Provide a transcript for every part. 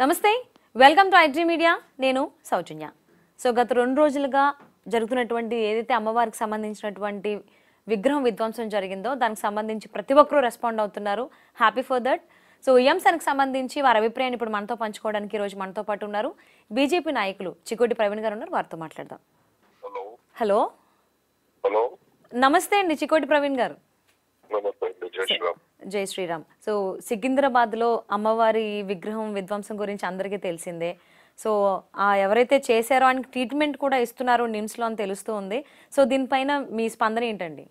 నమస్తే welcome to IT media నేను సౌజన్య so గత రెండు రోజులుగా జరుగుతున్నటువంటి ఏదైతే అమ్మవారికి సంబంధించినటువంటి విగ్రహం విధ్వంసం జరిగిందో దానికి సంబంధించి ప్రతి ఒక్కరూ రెస్పాండ్ అవుతున్నారు హ్యాపీ ఫర్ దట్ సో ఈఎంసన్కి సంబంధించి వారి అభిప్రాయాన్ని ఇప్పుడు మనతో పంచుకోవడానికి ఈ రోజు మనతో పాటు ఉన్నారు బీజేపీ నాయకులు చికోటి ప్రవీణ్ గారు ఉన్నారు వారితో మాట్లాడదాం హలో హలో నమస్తే అండి చికోటి ప్రవీణ్ గారు జై శ్రీరామ్ సో సికింద్రాబాద్లో అమ్మవారి విగ్రహం విధ్వంసం గురించి అందరికీ తెలిసిందే సో ఆ ఎవరైతే చేశారో ఆయనకి ట్రీట్మెంట్ కూడా ఇస్తున్నారు నిమ్స్లో అని తెలుస్తూ ఉంది సో దీనిపైన మీ స్పందన ఏంటండి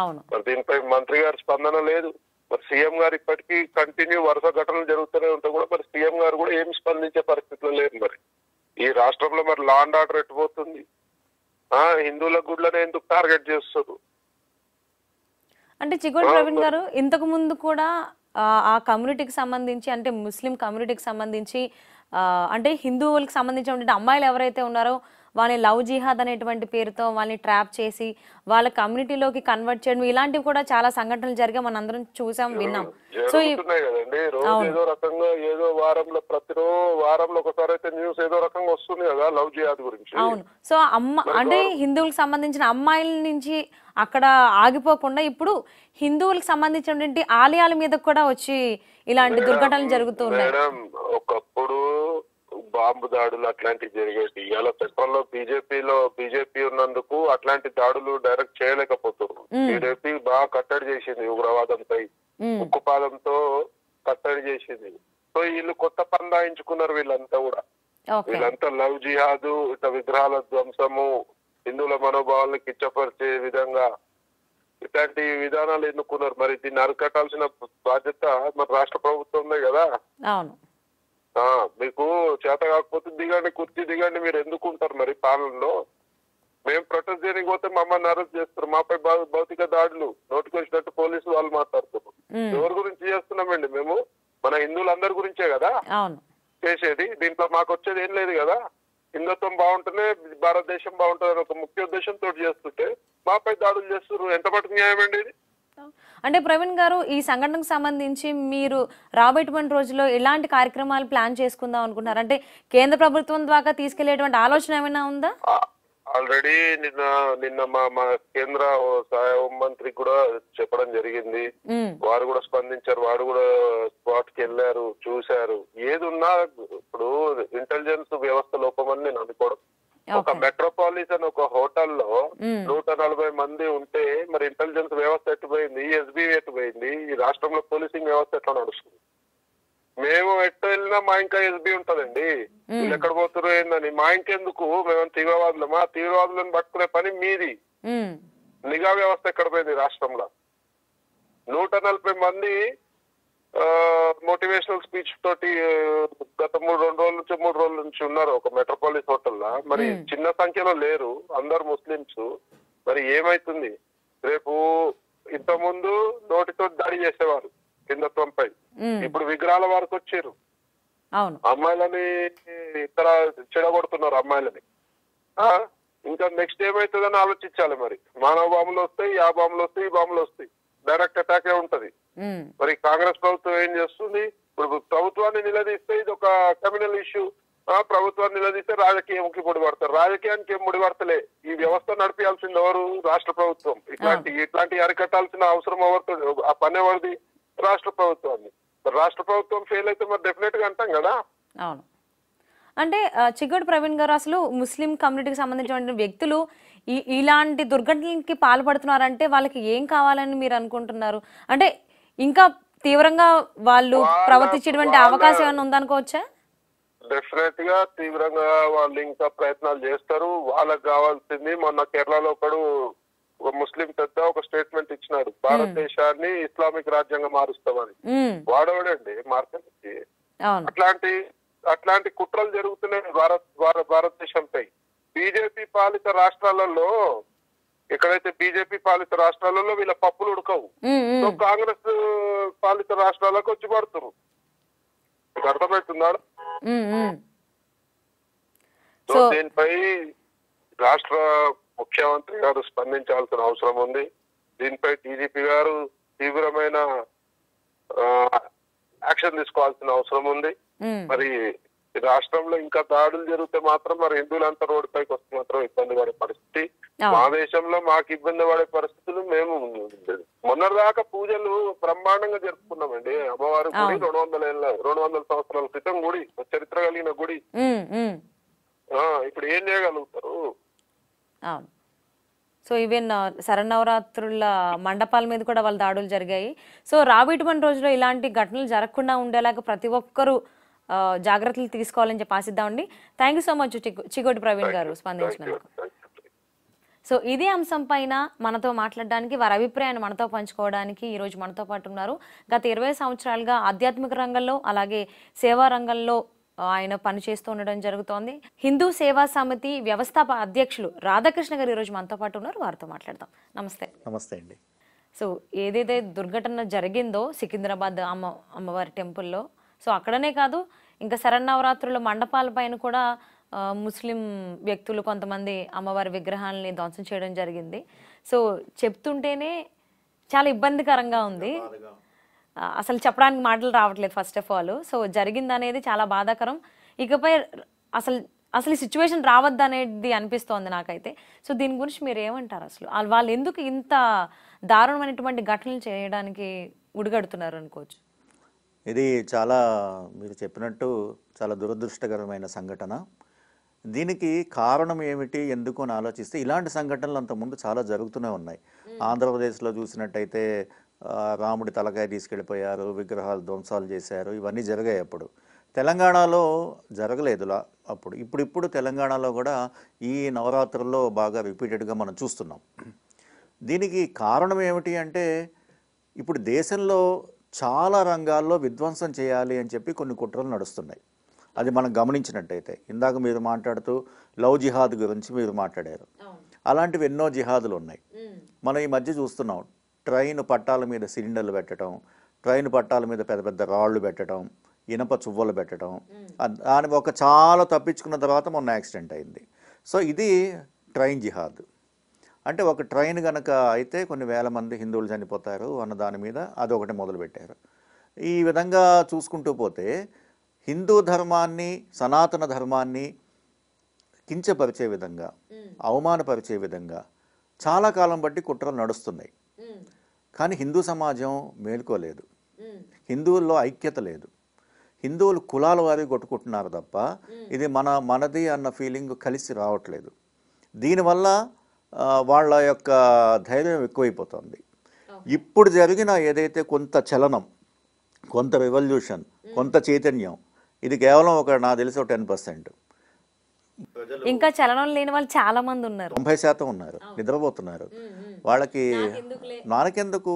అవును మరి దీనిపై మంత్రి గారి స్పందన లేదు మరి సీఎం గారు ఇప్పటికీ కంటిన్యూ వరుస ఘటనలు జరుగుతూనే ఉంటే కూడా మరి సీఎం గారు కూడా ఏమి స్పందించే పరిస్థితిలో లేదు మరి ఈ రాష్ట్రంలో మరి లా అండ్ ఆర్డర్ ఎట్టుపోతుంది ఆ హిందువుల గుడ్లను ఎందుకు టార్గెట్ చేస్తారు అంటే చిగోడు ప్రవీణ్ గారు ఇంతకు ముందు కూడా ఆ కమ్యూనిటీకి సంబంధించి అంటే ముస్లిం కమ్యూనిటీకి సంబంధించి అంటే హిందువులకు సంబంధించిన అమ్మాయిలు ఎవరైతే ఉన్నారో వాళ్ళని లవ్ జిహాద్ అనేటువంటి పేరుతో వాళ్ళని ట్రాప్ చేసి వాళ్ళ కమ్యూనిటీలోకి కన్వర్ట్ చేయడం ఇలాంటివి కూడా చాలా సంఘటనలు జరిగా మనందరం చూసాం విన్నాం సో ఏదో రకంగా ఏదో వారంలో వారంలో ఒకసారి అయితే న్యూస్ ఏదో రకంగా వస్తుంది కదా లవ్ జిహాద్ గురించి అవును సో అమ్మ అంటే హిందువులకు సంబంధించిన అమ్మాయిల నుంచి అక్కడ ఆగిపోకుండా ఇప్పుడు హిందువులకు సంబంధించినటువంటి ఆలయాల మీద కూడా వచ్చి ఇలాంటి దుర్ఘటనలు ఉన్నాయి ఒకప్పుడు బాంబు దాడులు అట్లాంటివి జరిగేవి ఇలా సెంట్రల్ లో బీజేపీలో బీజేపీ ఉన్నందుకు అట్లాంటి దాడులు డైరెక్ట్ చేయలేకపోతున్నారు టీడీపీ బాగా కట్టడి చేసింది ఉగ్రవాదంపై ఉక్కుపాదంతో కట్టడి చేసింది సో వీళ్ళు కొత్త పందాయించుకున్నారు వీళ్ళంతా కూడా వీళ్ళంతా లవ్ జిహాదు ఇట్లా విగ్రహాల ధ్వంసము హిందువుల మనోభావాలను కిచ్చపరిచే విధంగా ఇట్లాంటి విధానాలు ఎన్నుకున్నారు మరి దీన్ని అరికట్టాల్సిన బాధ్యత మన రాష్ట్ర ప్రభుత్వం కదా మీకు చేత కాకపోతే దిగండి కుర్చీ దిగండి మీరు ఎందుకు ఉంటారు మరి పాలనలో మేము ప్రొటెస్ట్ చేయడానికి పోతే మమ్మల్ని అరెస్ట్ చేస్తారు మాపై భౌతిక దాడులు నోటికి వచ్చినట్టు పోలీసులు వాళ్ళు మాట్లాడుతున్నారు ఎవరి గురించి చేస్తున్నామండి మేము మన హిందువులందరి గురించే కదా చేసేది దీంట్లో మాకు వచ్చేది ఏం లేదు కదా హిందుత్వం బాగుంటేనే భారతదేశం బాగుంటుంది ఒక ముఖ్య ఉద్దేశంతో చేస్తుంటే మాపై దాడులు చేస్తున్నారు ఎంత మటుకు న్యాయం అండి ఇది అంటే ప్రవీణ్ గారు ఈ సంఘటనకు సంబంధించి మీరు రాబోయేటువంటి రోజుల్లో ఎలాంటి కార్యక్రమాలు ప్లాన్ చేసుకుందాం అనుకుంటున్నారు అంటే కేంద్ర ప్రభుత్వం ద్వారా తీసుకెళ్లేటువంటి ఆలోచన ఏమైనా ఉందా ఆల్రెడీ నిన్న నిన్న మా మా కేంద్ర సహాయ మంత్రి కూడా చెప్పడం జరిగింది వారు కూడా స్పందించారు వారు కూడా స్పాట్ కి వెళ్ళారు చూశారు ఏది ఉన్నా ఇప్పుడు ఇంటెలిజెన్స్ వ్యవస్థ లోపమని నేను అనుకోవడం ఒక అని ఒక హోటల్లో hmm. నూట నలభై మంది ఉంటే మరి ఇంటెలిజెన్స్ వ్యవస్థ ఎట్టుపోయింది ఎస్బీ ఎట్టుపోయింది ఈ రాష్ట్రంలో పోలీసింగ్ వ్యవస్థ ఎట్లా నడుస్తుంది మేము ఎట్టు వెళ్ళినా మా ఇంకా ఎస్బీ ఉంటదండి hmm. వీళ్ళు ఎక్కడ పోతురు ఏందని మా ఇంకెందుకు మేము తీవ్రవాదులు మా తీవ్రవాదులను పట్టుకునే పని మీది hmm. నిఘా వ్యవస్థ ఎక్కడ పోయింది రాష్ట్రంలో నూట నలభై మంది మోటివేషనల్ స్పీచ్ తోటి గత మూడు రెండు రోజుల నుంచి మూడు రోజుల నుంచి ఉన్నారు ఒక మెట్రోపాలిస్ హోటల్ మరి hmm. చిన్న సంఖ్యలో లేరు అందరు ముస్లింస్ మరి ఏమైతుంది రేపు ముందు నోటితో దాడి చేసేవారు పై hmm. ఇప్పుడు విగ్రహాల వారికి వచ్చారు అమ్మాయిలని ఇక్కడ చెడగొడుతున్నారు అమ్మాయిలని ఇంకా నెక్స్ట్ ఏమైతుందని ఆలోచించాలి మరి మానవ బాంబులు వస్తాయి ఆ బాంబులు వస్తాయి ఈ బాంబులు వస్తాయి డైరెక్ట్ అటాకే ఉంటది Hmm. మరి కాంగ్రెస్ ప్రభుత్వం ఏం చేస్తుంది ఇప్పుడు ప్రభుత్వాన్ని నిలదీస్తే ఇది ఒక క్రిమినల్ ఇష్యూ ప్రభుత్వాన్ని నిలదీస్తే రాజకీయంకి ముడిపడతారు రాజకీయానికి ఏం ముడిపడతలే ఈ వ్యవస్థ నడిపించాల్సింది ఎవరు రాష్ట్ర ప్రభుత్వం ఇట్లాంటి hmm. ఇట్లాంటి అరికట్టాల్సిన అవసరం ఎవరితో ఆ పని ఎవరిది రాష్ట్ర ప్రభుత్వాన్ని రాష్ట్ర ప్రభుత్వం ఫెయిల్ అయితే మరి డెఫినెట్ గా అంటాం కదా అవును అంటే చిగడు ప్రవీణ్ గారు అసలు ముస్లిం కమ్యూనిటీకి సంబంధించిన వ్యక్తులు ఇలాంటి దుర్ఘటనలకి పాల్పడుతున్నారంటే వాళ్ళకి ఏం కావాలని మీరు అనుకుంటున్నారు అంటే ఇంకా తీవ్రంగా వాళ్ళు ప్రవర్తించేటువంటి అవకాశం ఏమైనా ఉందనుకోవచ్చా డెఫినెట్ గా తీవ్రంగా వాళ్ళు ఇంకా ప్రయత్నాలు చేస్తారు వాళ్ళకి కావాల్సింది మొన్న కేరళలో ఒకడు ఒక ముస్లిం పెద్ద ఒక స్టేట్మెంట్ ఇచ్చినారు భారతదేశాన్ని ఇస్లామిక్ రాజ్యంగా మారుస్తామని వాడవడండి మార్చడానికి అట్లాంటి అట్లాంటి కుట్రలు జరుగుతున్నాయి భారత్ భారతదేశంపై బీజేపీ పాలిత రాష్ట్రాలలో ఎక్కడైతే బీజేపీ పాలిత రాష్ట్రాలలో వీళ్ళ పప్పులు ఉడకవు సో కాంగ్రెస్ పాలిత రాష్ట్రాలకు వచ్చి పడుతురు అర్థమవుతున్నాడు సో దీనిపై రాష్ట్ర ముఖ్యమంత్రి గారు స్పందించాల్సిన అవసరం ఉంది దీనిపై టీడీపీ గారు తీవ్రమైన యాక్షన్ తీసుకోవాల్సిన అవసరం ఉంది మరి రాష్ట్రంలో ఇంకా దాడులు జరిగితే మాత్రం మరి హిందువులంతా రోడ్డు పైకి వస్తే మాత్రం ఇబ్బంది పడే పరిస్థితి మా దేశంలో మాకు ఇబ్బంది పడే పరిస్థితులు మేము మొన్నటిదాకా పూజలు బ్రహ్మాండంగా జరుపుకున్నామండి అమ్మవారి గుడి రెండు వందల ఏళ్ళ రెండు వందల సంవత్సరాల క్రితం గుడి చరిత్ర కలిగిన గుడి ఇప్పుడు ఏం చేయగలుగుతారు సో ఈవెన్ శరన్నవరాత్రుల మండపాల మీద కూడా వాళ్ళ దాడులు జరిగాయి సో రాబోయేటువంటి రోజుల్లో ఇలాంటి ఘటనలు జరగకుండా ఉండేలాగా ప్రతి ఒక్కరూ జాగ్రత్తలు తీసుకోవాలని చెప్పి ఆశిద్దామండి thank you so much Chigoti Praveen garu స్పందించినందుకు సో ఇదే అంశం పైన మనతో మాట్లాడడానికి వారి అభిప్రాయాన్ని మనతో పంచుకోవడానికి ఈరోజు మనతో పాటు ఉన్నారు గత ఇరవై సంవత్సరాలుగా ఆధ్యాత్మిక రంగంలో అలాగే సేవా రంగంలో ఆయన పనిచేస్తూ ఉండడం జరుగుతోంది హిందూ సేవా సమితి వ్యవస్థాప అధ్యక్షులు రాధాకృష్ణ గారు ఈరోజు మనతో పాటు ఉన్నారు వారితో మాట్లాడదాం నమస్తే నమస్తే అండి సో ఏదైతే దుర్ఘటన జరిగిందో సికింద్రాబాద్ అమ్మ అమ్మవారి టెంపుల్లో సో అక్కడనే కాదు ఇంకా శరన్నవరాత్రుల మండపాల పైన కూడా ముస్లిం వ్యక్తులు కొంతమంది అమ్మవారి విగ్రహాలని ధ్వంసం చేయడం జరిగింది సో చెప్తుంటేనే చాలా ఇబ్బందికరంగా ఉంది అసలు చెప్పడానికి మాటలు రావట్లేదు ఫస్ట్ ఆఫ్ ఆల్ సో జరిగింది అనేది చాలా బాధాకరం ఇకపై అసలు అసలు ఈ సిచ్యువేషన్ రావద్దు అనేది అనిపిస్తోంది నాకైతే సో దీని గురించి మీరు ఏమంటారు అసలు వాళ్ళు ఎందుకు ఇంత దారుణమైనటువంటి ఘటనలు చేయడానికి ఉడిగడుతున్నారు అనుకోవచ్చు ఇది చాలా మీరు చెప్పినట్టు చాలా దురదృష్టకరమైన సంఘటన దీనికి కారణం ఏమిటి ఎందుకు అని ఆలోచిస్తే ఇలాంటి సంఘటనలు అంతకుముందు చాలా జరుగుతూనే ఉన్నాయి ఆంధ్రప్రదేశ్లో చూసినట్టయితే రాముడి తలకాయ తీసుకెళ్ళిపోయారు విగ్రహాలు ధ్వంసాలు చేశారు ఇవన్నీ జరిగాయి అప్పుడు తెలంగాణలో జరగలేదు అప్పుడు ఇప్పుడిప్పుడు తెలంగాణలో కూడా ఈ నవరాత్రుల్లో బాగా రిపీటెడ్గా మనం చూస్తున్నాం దీనికి కారణం ఏమిటి అంటే ఇప్పుడు దేశంలో చాలా రంగాల్లో విధ్వంసం చేయాలి అని చెప్పి కొన్ని కుట్రలు నడుస్తున్నాయి అది మనం గమనించినట్టయితే ఇందాక మీరు మాట్లాడుతూ లవ్ జిహాద్ గురించి మీరు మాట్లాడారు అలాంటివి ఎన్నో జిహాదులు ఉన్నాయి మనం ఈ మధ్య చూస్తున్నాం ట్రైన్ పట్టాల మీద సిలిండర్లు పెట్టడం ట్రైన్ పట్టాల మీద పెద్ద పెద్ద రాళ్ళు పెట్టడం ఇనప చువ్వలు పెట్టడం దాని ఒక చాలా తప్పించుకున్న తర్వాత మొన్న యాక్సిడెంట్ అయింది సో ఇది ట్రైన్ జిహాద్ అంటే ఒక ట్రైన్ కనుక అయితే కొన్ని వేల మంది హిందువులు చనిపోతారు అన్న దాని మీద అదొకటి మొదలుపెట్టారు ఈ విధంగా చూసుకుంటూ పోతే హిందూ ధర్మాన్ని సనాతన ధర్మాన్ని కించపరిచే విధంగా అవమానపరిచే విధంగా చాలా కాలం బట్టి కుట్రలు నడుస్తున్నాయి కానీ హిందూ సమాజం మేలుకోలేదు హిందువుల్లో ఐక్యత లేదు హిందువులు కులాల వారి కొట్టుకుంటున్నారు తప్ప ఇది మన మనది అన్న ఫీలింగ్ కలిసి రావట్లేదు దీనివల్ల వాళ్ళ యొక్క ధైర్యం ఎక్కువైపోతుంది ఇప్పుడు జరిగిన ఏదైతే కొంత చలనం కొంత రెవల్యూషన్ కొంత చైతన్యం ఇది కేవలం ఒక నాకు తెలిసి ఒక టెన్ పర్సెంట్ ఇంకా చలనం లేని వాళ్ళు చాలా మంది ఉన్నారు తొంభై శాతం ఉన్నారు నిద్రపోతున్నారు వాళ్ళకి నానకెందుకు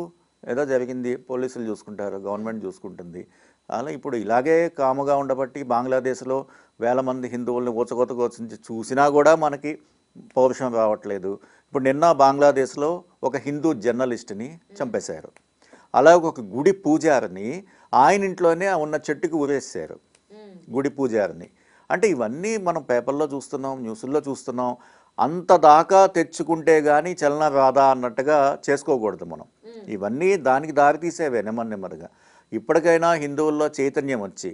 ఏదో జరిగింది పోలీసులు చూసుకుంటారు గవర్నమెంట్ చూసుకుంటుంది అలా ఇప్పుడు ఇలాగే కాముగా ఉండబట్టి బంగ్లాదేశ్లో వేల మంది హిందువుల్ని ఊచకోత చూసినా కూడా మనకి పౌరుషం రావట్లేదు ఇప్పుడు నిన్న బంగ్లాదేశ్లో ఒక హిందూ జర్నలిస్ట్ని చంపేశారు అలాగే ఒక గుడి పూజారిని ఆయన ఇంట్లోనే ఉన్న చెట్టుకి ఊరేసారు గుడి పూజారిని అంటే ఇవన్నీ మనం పేపర్లో చూస్తున్నాం న్యూస్ల్లో చూస్తున్నాం అంత దాకా తెచ్చుకుంటే కానీ చలన రాదా అన్నట్టుగా చేసుకోకూడదు మనం ఇవన్నీ దానికి దారి తీసేవే నెమ్మది నెమ్మదిగా ఇప్పటికైనా హిందువుల్లో చైతన్యం వచ్చి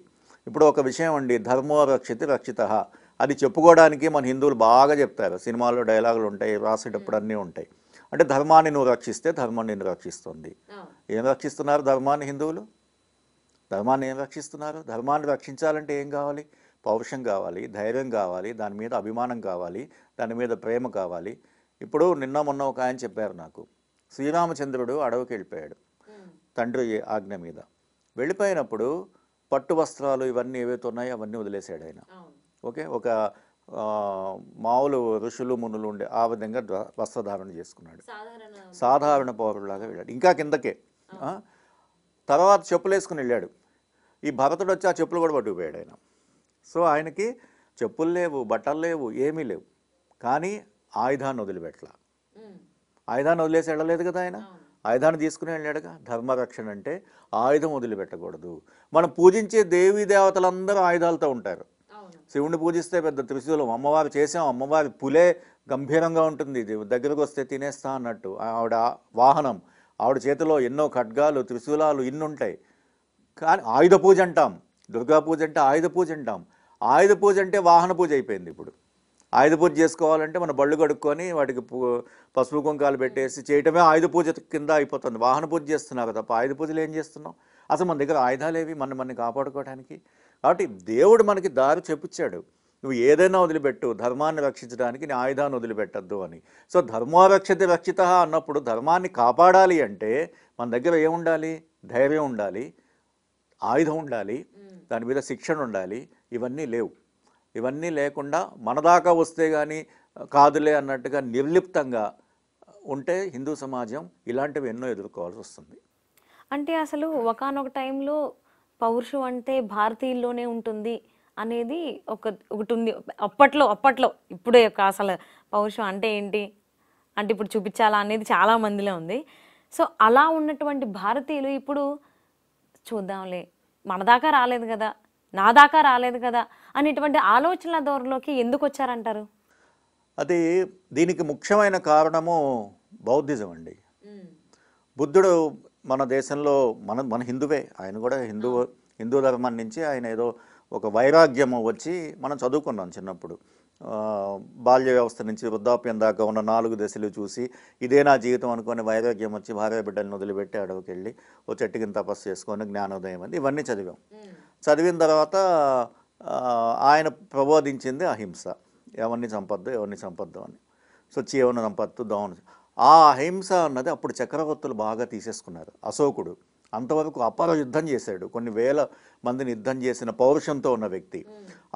ఇప్పుడు ఒక విషయం అండి ధర్మో రక్షిత రక్షిత అది చెప్పుకోవడానికి మన హిందువులు బాగా చెప్తారు సినిమాల్లో డైలాగులు ఉంటాయి రాసేటప్పుడు hmm. అన్నీ ఉంటాయి అంటే ధర్మాన్ని నువ్వు రక్షిస్తే ధర్మం నిన్ను రక్షిస్తుంది ఏం రక్షిస్తున్నారు ధర్మాన్ని హిందువులు ధర్మాన్ని ఏం రక్షిస్తున్నారు ధర్మాన్ని రక్షించాలంటే ఏం కావాలి పౌరుషం కావాలి ధైర్యం కావాలి దాని మీద అభిమానం కావాలి దాని మీద ప్రేమ కావాలి ఇప్పుడు నిన్న మొన్న ఒక ఆయన చెప్పారు నాకు శ్రీరామచంద్రుడు అడవికి వెళ్ళిపోయాడు hmm. తండ్రి ఆజ్ఞ మీద వెళ్ళిపోయినప్పుడు పట్టు వస్త్రాలు ఇవన్నీ ఏవైతే ఉన్నాయో అవన్నీ వదిలేశాడు ఆయన ఓకే ఒక మామూలు ఋషులు మునులు ఉండే ఆ విధంగా వస్త్రధారణ చేసుకున్నాడు సాధారణ పౌరులాగా వెళ్ళాడు ఇంకా కిందకే తర్వాత చెప్పులు వేసుకుని వెళ్ళాడు ఈ భరతుడు వచ్చి ఆ చెప్పులు కూడా పట్టుకుపోయాడు ఆయన సో ఆయనకి చెప్పులు లేవు బట్టలు లేవు ఏమీ లేవు కానీ ఆయుధాన్ని వదిలిపెట్టలా ఆయుధాన్ని వదిలేసి వెళ్ళలేదు కదా ఆయన ఆయుధాన్ని తీసుకుని వెళ్ళాడుగా ధర్మరక్షణ అంటే ఆయుధం వదిలిపెట్టకూడదు మనం పూజించే దేవీ దేవతలందరూ ఆయుధాలతో ఉంటారు శివుణ్ణి పూజిస్తే పెద్ద త్రిశూలం అమ్మవారు చేసాం అమ్మవారి పులే గంభీరంగా ఉంటుంది దగ్గరకు వస్తే తినేస్తా అన్నట్టు ఆవిడ వాహనం ఆవిడ చేతిలో ఎన్నో ఖడ్గాలు త్రిశూలాలు ఇన్నుంటాయి కానీ ఆయుధ పూజ అంటాం దుర్గా పూజ అంటే ఆయుధ పూజ అంటాం ఆయుధ పూజ అంటే వాహన పూజ అయిపోయింది ఇప్పుడు ఆయుధ పూజ చేసుకోవాలంటే మన బళ్ళు కడుక్కొని వాటికి పసుపు కుంకాలు పెట్టేసి చేయటమే ఆయుధ పూజ కింద అయిపోతుంది వాహన పూజ చేస్తున్నారు తప్ప ఆయుధ పూజలు ఏం చేస్తున్నాం అసలు మన దగ్గర ఆయుధాలేవి మన మనం కాపాడుకోవడానికి కాబట్టి దేవుడు మనకి దారి చెప్పుచ్చాడు నువ్వు ఏదైనా వదిలిపెట్టు ధర్మాన్ని రక్షించడానికి నీ ఆయుధాన్ని వదిలిపెట్టద్దు అని సో ధర్మారక్షతి రక్షిత అన్నప్పుడు ధర్మాన్ని కాపాడాలి అంటే మన దగ్గర ఏముండాలి ధైర్యం ఉండాలి ఆయుధం ఉండాలి దాని మీద శిక్షణ ఉండాలి ఇవన్నీ లేవు ఇవన్నీ లేకుండా మనదాకా వస్తే కానీ కాదులే అన్నట్టుగా నిర్లిప్తంగా ఉంటే హిందూ సమాజం ఇలాంటివి ఎన్నో ఎదుర్కోవాల్సి వస్తుంది అంటే అసలు ఒకనొక టైంలో పౌరుషం అంటే భారతీయుల్లోనే ఉంటుంది అనేది ఒక ఒకటి ఉంది అప్పట్లో అప్పట్లో ఇప్పుడే ఒక అసలు పౌరుషం అంటే ఏంటి అంటే ఇప్పుడు చూపించాలా అనేది చాలా మందిలో ఉంది సో అలా ఉన్నటువంటి భారతీయులు ఇప్పుడు చూద్దాంలే మన దాకా రాలేదు కదా నా దాకా రాలేదు కదా అనేటువంటి ఆలోచనల ధోరణిలోకి ఎందుకు వచ్చారంటారు అది దీనికి ముఖ్యమైన కారణము బౌద్ధిజం అండి బుద్ధుడు మన దేశంలో మన మన హిందువే ఆయన కూడా హిందూ హిందూ ధర్మం నుంచి ఆయన ఏదో ఒక వైరాగ్యము వచ్చి మనం చదువుకున్నాం చిన్నప్పుడు బాల్య వ్యవస్థ నుంచి వృద్ధాప్యం దాకా ఉన్న నాలుగు దశలు చూసి ఇదే నా జీవితం అనుకుని వైరాగ్యం వచ్చి భార్య బిడ్డలను వదిలిపెట్టి అడవికి వెళ్ళి ఓ చెట్టు కింద తపస్సు చేసుకొని జ్ఞానోదయం అని ఇవన్నీ చదివాం చదివిన తర్వాత ఆయన ప్రబోధించింది అహింస ఎవరిని చంపద్దు ఎవరిని చంపద్దు అని సో చీవను చంపద్దు దోమను ఆ అహింస అన్నది అప్పుడు చక్రవర్తులు బాగా తీసేసుకున్నారు అశోకుడు అంతవరకు అపార యుద్ధం చేశాడు కొన్ని వేల మందిని యుద్ధం చేసిన పౌరుషంతో ఉన్న వ్యక్తి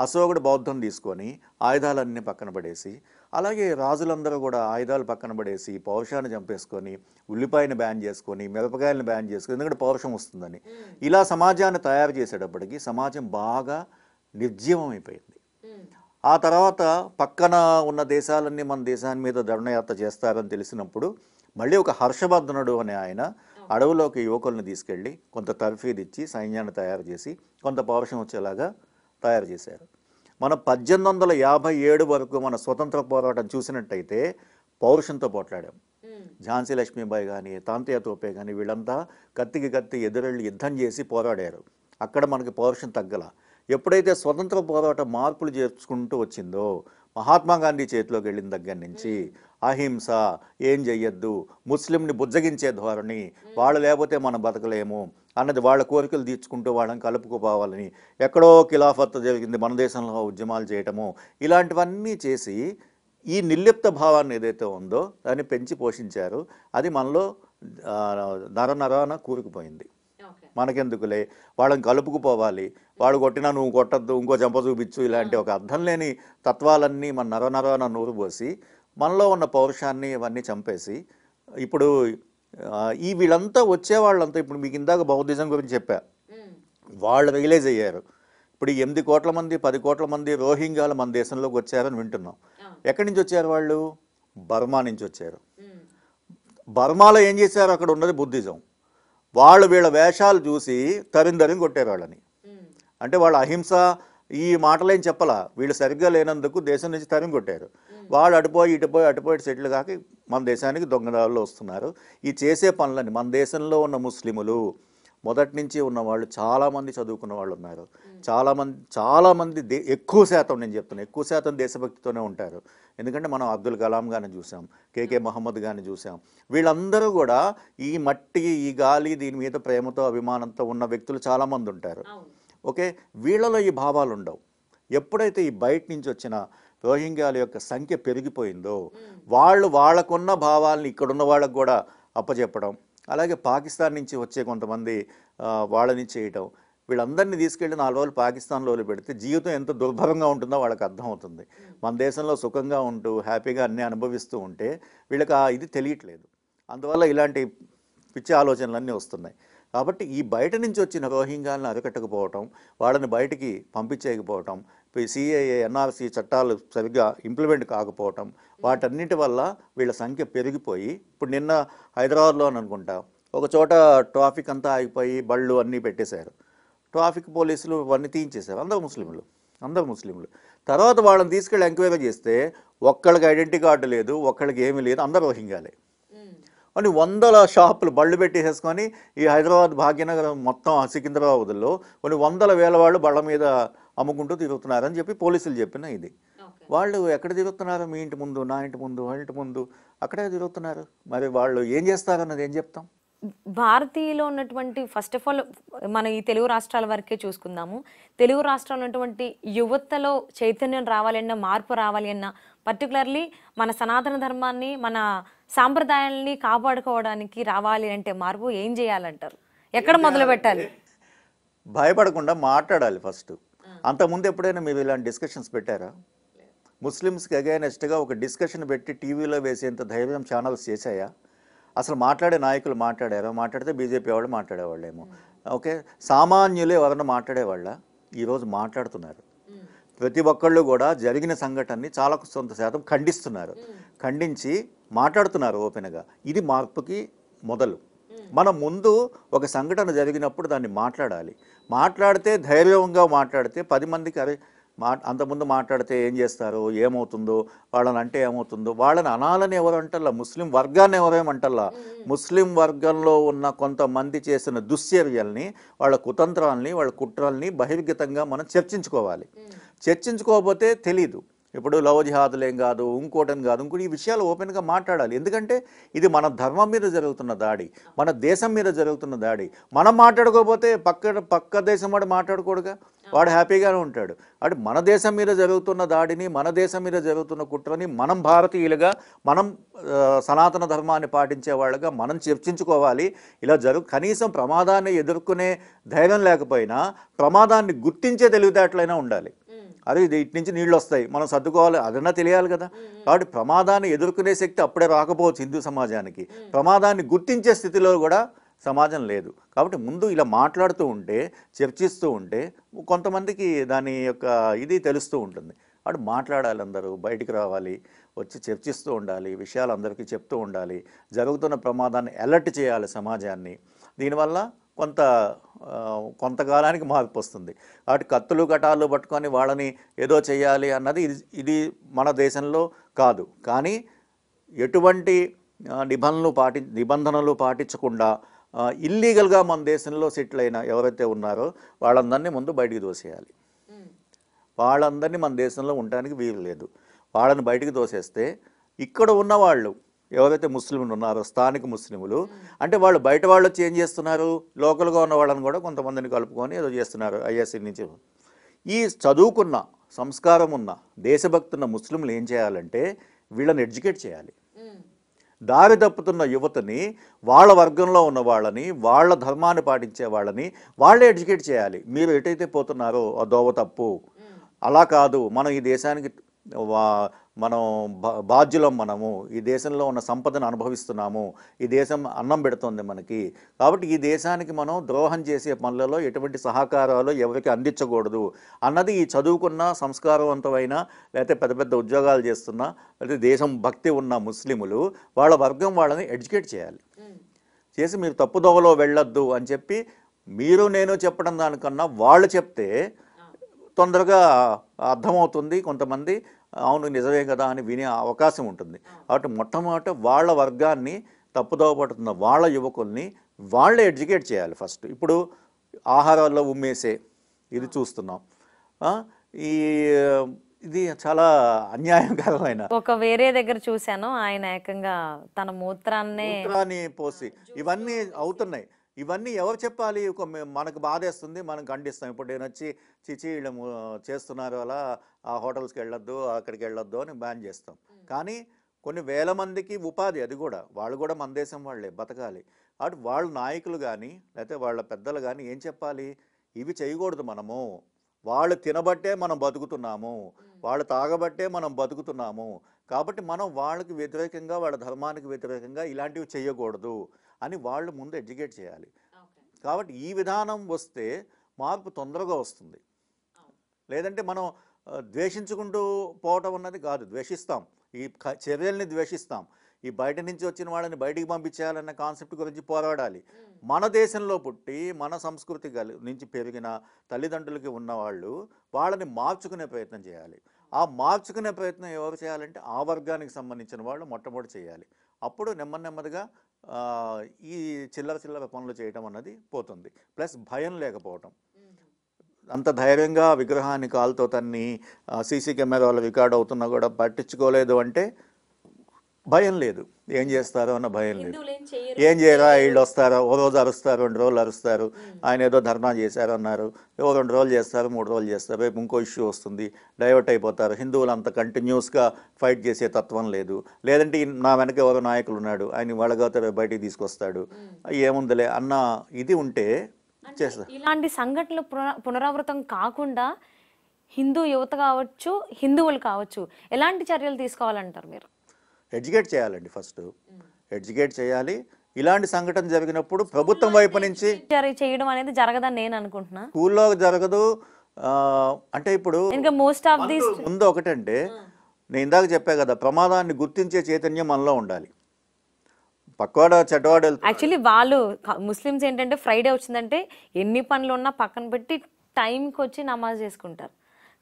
అశోకుడు బౌద్ధం తీసుకొని ఆయుధాలన్నీ పక్కన పడేసి అలాగే రాజులందరూ కూడా ఆయుధాలు పక్కన పడేసి పౌరుషాన్ని చంపేసుకొని ఉల్లిపాయని బ్యాన్ చేసుకొని మిరపకాయలను బ్యాన్ చేసుకొని ఎందుకంటే పౌరుషం వస్తుందని ఇలా సమాజాన్ని తయారు చేసేటప్పటికి సమాజం బాగా నిర్జీవం అయిపోయింది ఆ తర్వాత పక్కన ఉన్న దేశాలన్నీ మన దేశాన్ని మీద దండయాత్ర చేస్తారని తెలిసినప్పుడు మళ్ళీ ఒక హర్షవర్ధనుడు అనే ఆయన అడవులోకి యువకుల్ని తీసుకెళ్ళి కొంత తర్ఫీదు ఇచ్చి సైన్యాన్ని తయారు చేసి కొంత పౌరుషం వచ్చేలాగా తయారు చేశారు మన పద్దెనిమిది వందల యాభై ఏడు వరకు మన స్వతంత్ర పోరాటం చూసినట్టయితే పౌరుషంతో పోట్లాడాం ఝాన్సీ లక్ష్మీబాయి కానీ తాంతయ్య తోపే కానీ వీళ్ళంతా కత్తికి కత్తి ఎదురెళ్ళి యుద్ధం చేసి పోరాడారు అక్కడ మనకి పౌరుషం తగ్గల ఎప్పుడైతే స్వతంత్ర పోరాట మార్పులు చేర్చుకుంటూ వచ్చిందో మహాత్మా గాంధీ చేతిలోకి వెళ్ళిన దగ్గర నుంచి అహింస ఏం చెయ్యొద్దు ముస్లింని బుజ్జగించే ధోరణి వాళ్ళు లేకపోతే మనం బతకలేము అన్నది వాళ్ళ కోరికలు తీర్చుకుంటూ వాళ్ళని కలుపుకుపోవాలని ఎక్కడో ఖిలాఫత్ జరిగింది మన దేశంలో ఉద్యమాలు చేయటము ఇలాంటివన్నీ చేసి ఈ నిర్లిప్త భావాన్ని ఏదైతే ఉందో దాన్ని పెంచి పోషించారు అది మనలో నర నరాన కూరుకుపోయింది మనకెందుకులే వాళ్ళని కలుపుకుపోవాలి వాడు కొట్టినా నువ్వు కొట్టద్దు ఇంకో చెంప చూపించు ఇలాంటి ఒక అర్థం లేని తత్వాలన్నీ మన నర నరన నూరు పోసి మనలో ఉన్న పౌరుషాన్ని ఇవన్నీ చంపేసి ఇప్పుడు ఈ వీళ్ళంతా వచ్చేవాళ్ళంతా ఇప్పుడు మీకు ఇందాక బౌద్ధిజం గురించి చెప్పా వాళ్ళు రియలైజ్ అయ్యారు ఇప్పుడు ఎనిమిది కోట్ల మంది పది కోట్ల మంది రోహింగ్యాలు మన దేశంలోకి వచ్చారని వింటున్నాం ఎక్కడి నుంచి వచ్చారు వాళ్ళు బర్మా నుంచి వచ్చారు బర్మాలో ఏం చేశారు అక్కడ ఉన్నది బుద్ధిజం వాళ్ళు వీళ్ళ వేషాలు చూసి తరిందరిని కొట్టేవాళ్ళని అంటే వాళ్ళ అహింస ఈ మాటలేం చెప్పలా వీళ్ళు సరిగ్గా లేనందుకు దేశం నుంచి తరిమి కొట్టారు వాళ్ళు అటుపోయి ఇటుపోయి అటుపోయి సెటిల్ కాక మన దేశానికి దొంగదారులు వస్తున్నారు ఈ చేసే పనులని మన దేశంలో ఉన్న ముస్లిములు మొదటి నుంచి ఉన్న వాళ్ళు చాలామంది చదువుకున్న వాళ్ళు ఉన్నారు చాలామంది చాలామంది దే ఎక్కువ శాతం నేను చెప్తున్నాను ఎక్కువ శాతం దేశభక్తితోనే ఉంటారు ఎందుకంటే మనం అబ్దుల్ కలాం గారిని చూసాం కేకే మహమ్మద్ గారిని చూసాం వీళ్ళందరూ కూడా ఈ మట్టి ఈ గాలి దీని మీద ప్రేమతో అభిమానంతో ఉన్న వ్యక్తులు చాలామంది ఉంటారు ఓకే వీళ్ళలో ఈ భావాలు ఉండవు ఎప్పుడైతే ఈ బయట నుంచి వచ్చిన రోహింగ్యాల యొక్క సంఖ్య పెరిగిపోయిందో వాళ్ళు వాళ్ళకున్న భావాలను ఇక్కడున్న వాళ్ళకు కూడా అప్పచెప్పడం అలాగే పాకిస్తాన్ నుంచి వచ్చే కొంతమంది వాళ్ళని చేయటం వీళ్ళందరినీ తీసుకెళ్ళి నాలుగు రోజులు పాకిస్తాన్లో పెడితే జీవితం ఎంత దుర్భరంగా ఉంటుందో వాళ్ళకి అర్థమవుతుంది మన దేశంలో సుఖంగా ఉంటూ హ్యాపీగా అన్నీ అనుభవిస్తూ ఉంటే వీళ్ళకి ఆ ఇది తెలియట్లేదు అందువల్ల ఇలాంటి పిచ్చి ఆలోచనలన్నీ వస్తున్నాయి కాబట్టి ఈ బయట నుంచి వచ్చిన రోహింగ్యాలను అరికట్టకపోవటం వాళ్ళని బయటికి పంపించేయకపోవటం సిఏఏ ఎన్ఆర్సీ చట్టాలు సరిగ్గా ఇంప్లిమెంట్ కాకపోవటం వాటన్నిటి వల్ల వీళ్ళ సంఖ్య పెరిగిపోయి ఇప్పుడు నిన్న హైదరాబాద్లో అనుకుంటా ఒక చోట ట్రాఫిక్ అంతా ఆగిపోయి బళ్ళు అన్నీ పెట్టేశారు ట్రాఫిక్ పోలీసులు ఇవన్నీ తీయించేశారు అందరూ ముస్లింలు అందరూ ముస్లింలు తర్వాత వాళ్ళని తీసుకెళ్ళి ఎంక్వైరీ చేస్తే ఒక్కళ్ళకి ఐడెంటిటీ కార్డు లేదు ఒక్కళ్ళకి ఏమీ లేదు అందరూ రోహింగాలే అని వందల షాపులు బళ్ళు పెట్టేసేసుకొని ఈ హైదరాబాద్ భాగ్యనగరం మొత్తం సికింద్రాబాద్లో కొన్ని వందల వేల వాళ్ళు బళ్ళ మీద అమ్ముకుంటూ తిరుగుతున్నారని చెప్పి పోలీసులు చెప్పిన ఇది వాళ్ళు ఎక్కడ తిరుగుతున్నారు మీ ఇంటి ముందు నా ఇంటి ముందు వాళ్ళ ఇంటి ముందు అక్కడే తిరుగుతున్నారు మరి వాళ్ళు ఏం చేస్తారన్నది ఏం చెప్తాం భారతీయులో ఉన్నటువంటి ఫస్ట్ ఆఫ్ ఆల్ మన ఈ తెలుగు రాష్ట్రాల వరకే చూసుకుందాము తెలుగు రాష్ట్రాలు ఉన్నటువంటి యువతలో చైతన్యం రావాలన్నా మార్పు రావాలి అన్న పర్టికులర్లీ మన సనాతన ధర్మాన్ని మన సాంప్రదాయాల్ని కాపాడుకోవడానికి రావాలి అంటే మార్పు ఏం చేయాలంటారు ఎక్కడ మొదలు పెట్టాలి భయపడకుండా మాట్లాడాలి ఫస్ట్ అంతకుముందు ఎప్పుడైనా మీరు ఇలాంటి డిస్కషన్స్ పెట్టారా ముస్లిమ్స్కి అగైనెస్ట్గా ఒక డిస్కషన్ పెట్టి టీవీలో వేసేంత ధైర్యం ఛానల్స్ చేశాయా అసలు మాట్లాడే నాయకులు మాట్లాడారో మాట్లాడితే బీజేపీ వాళ్ళు మాట్లాడేవాళ్ళేమో ఓకే సామాన్యులు ఎవరన్నా మాట్లాడేవాళ్ళ ఈరోజు మాట్లాడుతున్నారు ప్రతి ఒక్కళ్ళు కూడా జరిగిన సంఘటనని చాలా కొంత శాతం ఖండిస్తున్నారు ఖండించి మాట్లాడుతున్నారు ఓపెన్గా ఇది మార్పుకి మొదలు మనం ముందు ఒక సంఘటన జరిగినప్పుడు దాన్ని మాట్లాడాలి మాట్లాడితే ధైర్యంగా మాట్లాడితే పది మందికి అరే మా అంతకుముందు మాట్లాడితే ఏం చేస్తారు ఏమవుతుందో వాళ్ళని అంటే ఏమవుతుందో వాళ్ళని అనాలని ఎవరు అంటల్లా ముస్లిం వర్గాన్ని ఎవరేమంటల్లా ముస్లిం వర్గంలో ఉన్న కొంతమంది చేసిన దుశ్చర్యల్ని వాళ్ళ కుతంత్రాలని వాళ్ళ కుట్రల్ని బహిర్గతంగా మనం చర్చించుకోవాలి చర్చించుకోకపోతే తెలీదు ఇప్పుడు లవ్ జిహాదులేం కాదు ఇంకోటని కాదు ఇంకోటి ఈ విషయాలు ఓపెన్గా మాట్లాడాలి ఎందుకంటే ఇది మన ధర్మం మీద జరుగుతున్న దాడి మన దేశం మీద జరుగుతున్న దాడి మనం మాట్లాడుకోకపోతే పక్క పక్క దేశం వాడు మాట్లాడుకోడుగా వాడు హ్యాపీగానే ఉంటాడు అంటే మన దేశం మీద జరుగుతున్న దాడిని మన దేశం మీద జరుగుతున్న కుట్రని మనం భారతీయులుగా మనం సనాతన ధర్మాన్ని పాటించే వాళ్ళుగా మనం చర్చించుకోవాలి ఇలా జరుగు కనీసం ప్రమాదాన్ని ఎదుర్కొనే ధైర్యం లేకపోయినా ప్రమాదాన్ని గుర్తించే తెలివితేటలైనా ఉండాలి అరే ఇది ఇటు నుంచి నీళ్ళు వస్తాయి మనం సర్దుకోవాలి అదన్నా తెలియాలి కదా కాబట్టి ప్రమాదాన్ని ఎదుర్కొనే శక్తి అప్పుడే రాకపోవచ్చు హిందూ సమాజానికి ప్రమాదాన్ని గుర్తించే స్థితిలో కూడా సమాజం లేదు కాబట్టి ముందు ఇలా మాట్లాడుతూ ఉంటే చర్చిస్తూ ఉంటే కొంతమందికి దాని యొక్క ఇది తెలుస్తూ ఉంటుంది అటు మాట్లాడాలి అందరూ బయటికి రావాలి వచ్చి చర్చిస్తూ ఉండాలి విషయాలు అందరికీ చెప్తూ ఉండాలి జరుగుతున్న ప్రమాదాన్ని అలర్ట్ చేయాలి సమాజాన్ని దీనివల్ల కొంత కొంతకాలానికి మార్పు వస్తుంది వాటి కత్తులు కటాలు పట్టుకొని వాళ్ళని ఏదో చేయాలి అన్నది ఇది మన దేశంలో కాదు కానీ ఎటువంటి నిబంధనలు పాటి నిబంధనలు పాటించకుండా ఇల్లీగల్గా మన దేశంలో సెటిల్ అయిన ఎవరైతే ఉన్నారో వాళ్ళందరినీ ముందు బయటికి తోసేయాలి వాళ్ళందరినీ మన దేశంలో ఉండడానికి వీలు లేదు వాళ్ళని బయటికి తోసేస్తే ఇక్కడ ఉన్నవాళ్ళు ఎవరైతే ముస్లింలు ఉన్నారో స్థానిక ముస్లింలు అంటే వాళ్ళు బయట వాళ్ళు వచ్చి ఏం చేస్తున్నారు లోకల్గా ఉన్న వాళ్ళని కూడా కొంతమందిని కలుపుకొని ఏదో చేస్తున్నారు ఐఎస్సీ నుంచి ఈ చదువుకున్న సంస్కారం ఉన్న దేశభక్తున్న ముస్లింలు ఏం చేయాలంటే వీళ్ళని ఎడ్యుకేట్ చేయాలి దారి తప్పుతున్న యువతని వాళ్ళ వర్గంలో ఉన్న వాళ్ళని వాళ్ళ ధర్మాన్ని పాటించే వాళ్ళని వాళ్ళే ఎడ్యుకేట్ చేయాలి మీరు ఎటైతే పోతున్నారో ఆ దోవ తప్పు అలా కాదు మనం ఈ దేశానికి మనం బాధ్యులం మనము ఈ దేశంలో ఉన్న సంపదను అనుభవిస్తున్నాము ఈ దేశం అన్నం పెడుతుంది మనకి కాబట్టి ఈ దేశానికి మనం ద్రోహం చేసే పనులలో ఎటువంటి సహకారాలు ఎవరికి అందించకూడదు అన్నది ఈ చదువుకున్న సంస్కారవంతమైన లేకపోతే పెద్ద పెద్ద ఉద్యోగాలు చేస్తున్న లేకపోతే దేశం భక్తి ఉన్న ముస్లిములు వాళ్ళ వర్గం వాళ్ళని ఎడ్యుకేట్ చేయాలి చేసి మీరు తప్పుదోవలో వెళ్ళొద్దు అని చెప్పి మీరు నేను చెప్పడం దానికన్నా వాళ్ళు చెప్తే తొందరగా అర్థమవుతుంది కొంతమంది అవును నిజమే కదా అని వినే అవకాశం ఉంటుంది కాబట్టి మొట్టమొదట వాళ్ళ వర్గాన్ని తప్పుదోవ పడుతున్న వాళ్ళ యువకుల్ని వాళ్ళే ఎడ్యుకేట్ చేయాలి ఫస్ట్ ఇప్పుడు ఆహారాల్లో ఉమ్మేసే ఇది చూస్తున్నాం ఈ ఇది చాలా అన్యాయకరమైన ఒక వేరే దగ్గర చూశాను ఆయన ఏకంగా తన మూత్రాన్ని మూత్రాన్ని పోసి ఇవన్నీ అవుతున్నాయి ఇవన్నీ ఎవరు చెప్పాలి మనకు బాధేస్తుంది మనం ఖండిస్తాం ఇప్పుడు నేను వచ్చి చిచి వీళ్ళు చేస్తున్నారు అలా ఆ హోటల్స్కి వెళ్ళొద్దు అక్కడికి వెళ్ళొద్దు అని బ్యాన్ చేస్తాం కానీ కొన్ని వేల మందికి ఉపాధి అది కూడా వాళ్ళు కూడా మన దేశం వాళ్ళే బతకాలి అటు వాళ్ళ నాయకులు కానీ లేకపోతే వాళ్ళ పెద్దలు కానీ ఏం చెప్పాలి ఇవి చేయకూడదు మనము వాళ్ళు తినబట్టే మనం బతుకుతున్నాము వాళ్ళు తాగబట్టే మనం బతుకుతున్నాము కాబట్టి మనం వాళ్ళకి వ్యతిరేకంగా వాళ్ళ ధర్మానికి వ్యతిరేకంగా ఇలాంటివి చేయకూడదు అని వాళ్ళు ముందు ఎడ్యుకేట్ చేయాలి కాబట్టి ఈ విధానం వస్తే మార్పు తొందరగా వస్తుంది లేదంటే మనం ద్వేషించుకుంటూ పోవటం అన్నది కాదు ద్వేషిస్తాం ఈ చర్యల్ని ద్వేషిస్తాం ఈ బయట నుంచి వచ్చిన వాళ్ళని బయటికి పంపించేయాలన్న కాన్సెప్ట్ గురించి పోరాడాలి మన దేశంలో పుట్టి మన సంస్కృతి నుంచి పెరిగిన తల్లిదండ్రులకి ఉన్నవాళ్ళు వాళ్ళని మార్చుకునే ప్రయత్నం చేయాలి ఆ మార్చుకునే ప్రయత్నం ఎవరు చేయాలంటే ఆ వర్గానికి సంబంధించిన వాళ్ళు మొట్టమొదటి చేయాలి అప్పుడు నెమ్మది నెమ్మదిగా ఈ చిల్లర చిల్లర పనులు చేయటం అన్నది పోతుంది ప్లస్ భయం లేకపోవటం అంత ధైర్యంగా విగ్రహాన్ని కాలుతో తన్ని సీసీ కెమెరా వాళ్ళు రికార్డ్ అవుతున్నా కూడా పట్టించుకోలేదు అంటే భయం లేదు ఏం చేస్తారో అన్న భయం లేదు ఏం చేయరా వీళ్ళు వస్తారో ఓ రోజు అరుస్తారు రెండు రోజులు అరుస్తారు ఆయన ఏదో ధర్నా చేశారు అన్నారు ఓ రెండు రోజులు చేస్తారు మూడు రోజులు చేస్తారు రేపు ఇంకో ఇష్యూ వస్తుంది డైవర్ట్ అయిపోతారు హిందువులు అంత కంటిన్యూస్గా ఫైట్ చేసే తత్వం లేదు లేదంటే నా వెనక ఎవరో నాయకులు ఉన్నాడు ఆయన వాళ్ళగా బయటికి తీసుకొస్తాడు ఏముందిలే అన్న ఇది ఉంటే చేస్తారు ఇలాంటి సంఘటనలు పునరావృతం కాకుండా హిందూ యువత కావచ్చు హిందువులు కావచ్చు ఎలాంటి చర్యలు తీసుకోవాలంటారు మీరు ఎడ్యుకేట్ చేయాలండి ఫస్ట్ ఎడ్యుకేట్ చేయాలి ఇలాంటి సంఘటన జరిగినప్పుడు ప్రభుత్వం వైపు నుంచి చేయడం అనేది జరగదని నేను అనుకుంటున్నా స్కూల్లో జరగదు అంటే ఇప్పుడు మోస్ట్ ఆఫ్ ది ముందు ఒకటంటే నేను ఇందాక చెప్పాను కదా ప్రమాదాన్ని గుర్తించే చైతన్యం మనలో ఉండాలి పక్కవాడ చెడ్డవాడు యాక్చువల్లీ వాళ్ళు ముస్లిమ్స్ ఏంటంటే ఫ్రైడే వచ్చిందంటే ఎన్ని పనులు ఉన్నా పక్కన పెట్టి టైంకి వచ్చి నమాజ్ చేసుకుంటారు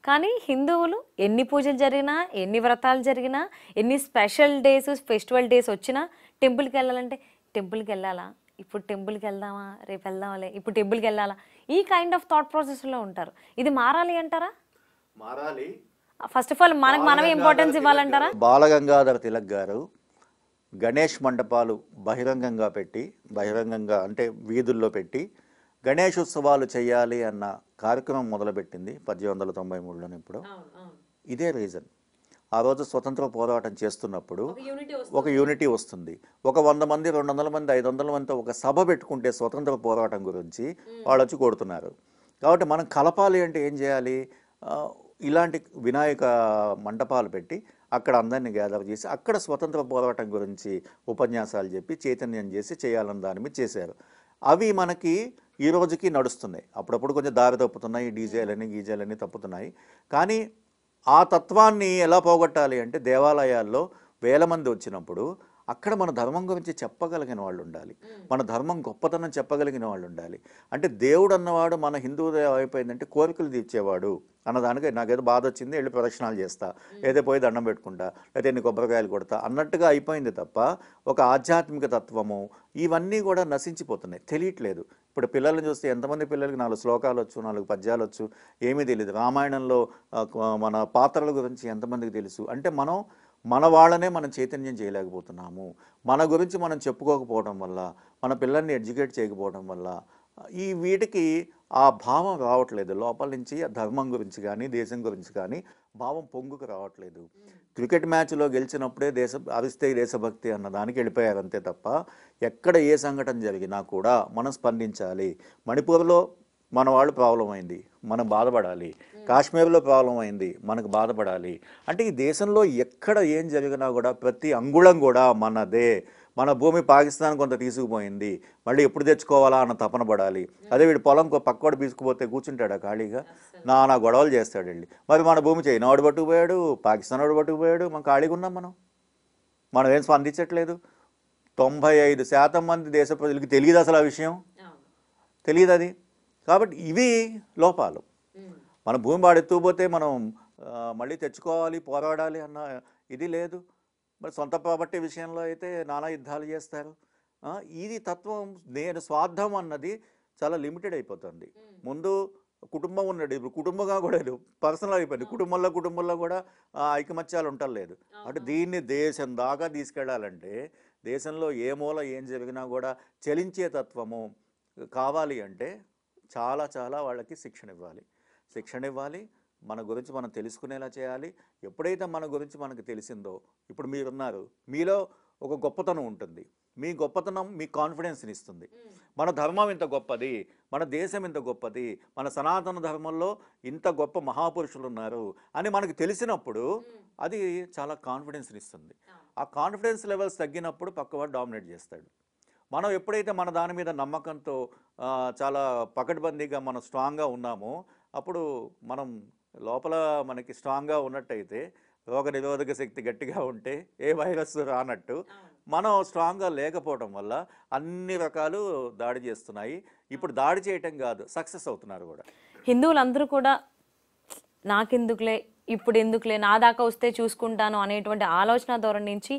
కానీ హిందువులు ఎన్ని పూజలు జరిగినా ఎన్ని వ్రతాలు జరిగినా ఎన్ని స్పెషల్ డేస్ ఫెస్టివల్ డేస్ వచ్చినా టెంపుల్కి వెళ్ళాలంటే టెంపుల్కి వెళ్ళాలా ఇప్పుడు టెంపుల్కి వెళ్దామా రేపు వెళ్దాంలే ఇప్పుడు టెంపుల్కి వెళ్ళాలా ఈ కైండ్ ఆఫ్ థాట్ ప్రాసెస్లో ఉంటారు ఇది మారాలి అంటారా మారాలి ఫస్ట్ ఆఫ్ ఆల్ మనకు మనమే ఇంపార్టెన్స్ ఇవ్వాలంటారా బాలగంగాధర తిలక్ గారు గణేష్ మండపాలు బహిరంగంగా పెట్టి బహిరంగంగా అంటే వీధుల్లో పెట్టి ఉత్సవాలు చేయాలి అన్న కార్యక్రమం మొదలుపెట్టింది పద్దెనిమిది వందల తొంభై మూడులోనే ఇప్పుడు ఇదే రీజన్ ఆ రోజు స్వతంత్ర పోరాటం చేస్తున్నప్పుడు ఒక యూనిటీ వస్తుంది ఒక వంద మంది రెండు వందల మంది ఐదు వందల మందితో ఒక సభ పెట్టుకుంటే స్వతంత్ర పోరాటం గురించి వాళ్ళు వచ్చి కొడుతున్నారు కాబట్టి మనం కలపాలి అంటే ఏం చేయాలి ఇలాంటి వినాయక మండపాలు పెట్టి అక్కడ అందరినీ గ్యాదర్ చేసి అక్కడ స్వతంత్ర పోరాటం గురించి ఉపన్యాసాలు చెప్పి చైతన్యం చేసి చేయాలని దాని మీద చేశారు అవి మనకి ఈ రోజుకి నడుస్తున్నాయి అప్పుడప్పుడు కొంచెం దారి తప్పుతున్నాయి డీజేలన్నీ గీజేలన్నీ తప్పుతున్నాయి కానీ ఆ తత్వాన్ని ఎలా పోగొట్టాలి అంటే దేవాలయాల్లో వేల మంది వచ్చినప్పుడు అక్కడ మన ధర్మం గురించి చెప్పగలిగిన వాళ్ళు ఉండాలి మన ధర్మం గొప్పతనం చెప్పగలిగిన వాళ్ళు ఉండాలి అంటే దేవుడు అన్నవాడు మన హిందూ అయిపోయిందంటే కోరికలు తీర్చేవాడు దానికి నాకేదో బాధ వచ్చింది వెళ్ళి ప్రదక్షిణాలు చేస్తా ఏదో పోయి దండం పెట్టుకుంటా లేదా ఎన్ని కొబ్బరికాయలు కొడతా అన్నట్టుగా అయిపోయింది తప్ప ఒక ఆధ్యాత్మిక తత్వము ఇవన్నీ కూడా నశించిపోతున్నాయి తెలియట్లేదు ఇప్పుడు పిల్లల్ని చూస్తే ఎంతమంది పిల్లలకి నాలుగు శ్లోకాలు వచ్చు నాలుగు పద్యాలు వచ్చు ఏమీ తెలియదు రామాయణంలో మన పాత్రల గురించి ఎంతమందికి తెలుసు అంటే మనం మన వాళ్ళనే మనం చైతన్యం చేయలేకపోతున్నాము మన గురించి మనం చెప్పుకోకపోవడం వల్ల మన పిల్లల్ని ఎడ్యుకేట్ చేయకపోవడం వల్ల ఈ వీటికి ఆ భావం రావట్లేదు లోపల నుంచి ధర్మం గురించి కానీ దేశం గురించి కానీ భావం పొంగుకు రావట్లేదు క్రికెట్ మ్యాచ్లో గెలిచినప్పుడే దేశ అరిస్తే దేశభక్తి అన్న దానికి వెళ్ళిపోయారు అంతే తప్ప ఎక్కడ ఏ సంఘటన జరిగినా కూడా మనం స్పందించాలి మణిపూర్లో మన వాళ్ళు ప్రాబ్లం అయింది మనం బాధపడాలి కాశ్మీర్లో ప్రాబ్లం అయింది మనకు బాధపడాలి అంటే ఈ దేశంలో ఎక్కడ ఏం జరిగినా కూడా ప్రతి అంగుళం కూడా మనదే మన భూమి పాకిస్తాన్ కొంత తీసుకుపోయింది మళ్ళీ ఎప్పుడు తెచ్చుకోవాలా అన్న తపన పడాలి అదే వీడి పొలం పక్కవాడు తీసుకుపోతే కూర్చుంటాడా ఖాళీగా నానా గొడవలు చేస్తాడు వెళ్ళి మరి మన భూమి చైనా వాడు పట్టుకుపోయాడు పాకిస్తాన్ వాడు పట్టుకుపోయాడు మనం ఖాళీగా ఉన్నాం మనం మనం ఏం స్పందించట్లేదు తొంభై ఐదు శాతం మంది దేశ ప్రజలకి తెలియదు అసలు ఆ విషయం తెలియదు అది కాబట్టి ఇవి లోపాలు మన భూమి పోతే మనం మళ్ళీ తెచ్చుకోవాలి పోరాడాలి అన్న ఇది లేదు మరి సొంత ప్రాపర్టీ విషయంలో అయితే నానా యుద్ధాలు చేస్తారు ఇది తత్వం నేను స్వార్థం అన్నది చాలా లిమిటెడ్ అయిపోతుంది ముందు కుటుంబం ఉన్నాడు ఇప్పుడు కుటుంబంగా కూడా లేదు పర్సనల్ అయిపోయింది కుటుంబంలో కుటుంబంలో కూడా ఐకమత్యాలు ఉంటలేదు అంటే దీన్ని దేశం దాకా తీసుకెళ్ళాలంటే దేశంలో ఏ మూల ఏం జరిగినా కూడా చలించే తత్వము కావాలి అంటే చాలా చాలా వాళ్ళకి శిక్షణ ఇవ్వాలి శిక్షణ ఇవ్వాలి మన గురించి మనం తెలుసుకునేలా చేయాలి ఎప్పుడైతే మన గురించి మనకు తెలిసిందో ఇప్పుడు మీరున్నారు మీలో ఒక గొప్పతనం ఉంటుంది మీ గొప్పతనం మీ కాన్ఫిడెన్స్ని ఇస్తుంది మన ధర్మం ఇంత గొప్పది మన దేశం ఇంత గొప్పది మన సనాతన ధర్మంలో ఇంత గొప్ప మహాపురుషులు ఉన్నారు అని మనకు తెలిసినప్పుడు అది చాలా కాన్ఫిడెన్స్ని ఇస్తుంది ఆ కాన్ఫిడెన్స్ లెవెల్స్ తగ్గినప్పుడు పక్కవాడు డామినేట్ చేస్తాడు మనం ఎప్పుడైతే మన దాని మీద నమ్మకంతో చాలా పకడ్బందీగా మనం స్ట్రాంగ్గా ఉన్నామో అప్పుడు మనం లోపల మనకి స్ట్రాంగ్గా ఉన్నట్టయితే రోగ నిరోధక శక్తి గట్టిగా ఉంటే ఏ వైరస్ రానట్టు మనం స్ట్రాంగ్గా లేకపోవడం వల్ల అన్ని రకాలు దాడి చేస్తున్నాయి ఇప్పుడు దాడి చేయటం కాదు సక్సెస్ అవుతున్నారు కూడా హిందువులందరూ కూడా నాకెందుకులే ఇప్పుడు ఎందుకులే నా దాకా వస్తే చూసుకుంటాను అనేటువంటి ఆలోచన ధోరణి నుంచి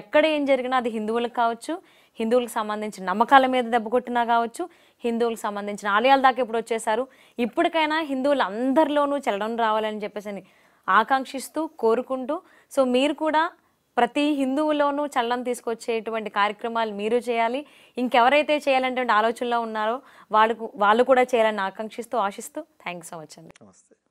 ఎక్కడ ఏం జరిగినా అది హిందువులకు కావచ్చు హిందువులకు సంబంధించిన నమ్మకాల మీద దెబ్బ కొట్టినా కావచ్చు హిందువులకు సంబంధించిన ఆలయాల దాకా ఇప్పుడు వచ్చేసారు ఇప్పటికైనా హిందువులు అందరిలోనూ చలనం రావాలని చెప్పేసి ఆకాంక్షిస్తూ కోరుకుంటూ సో మీరు కూడా ప్రతి హిందువులోనూ చలనం తీసుకొచ్చేటువంటి కార్యక్రమాలు మీరు చేయాలి ఇంకెవరైతే చేయాలనేటువంటి ఆలోచనలో ఉన్నారో వాళ్ళు వాళ్ళు కూడా చేయాలని ఆకాంక్షిస్తూ ఆశిస్తూ థ్యాంక్ సో మచ్ అండి నమస్తే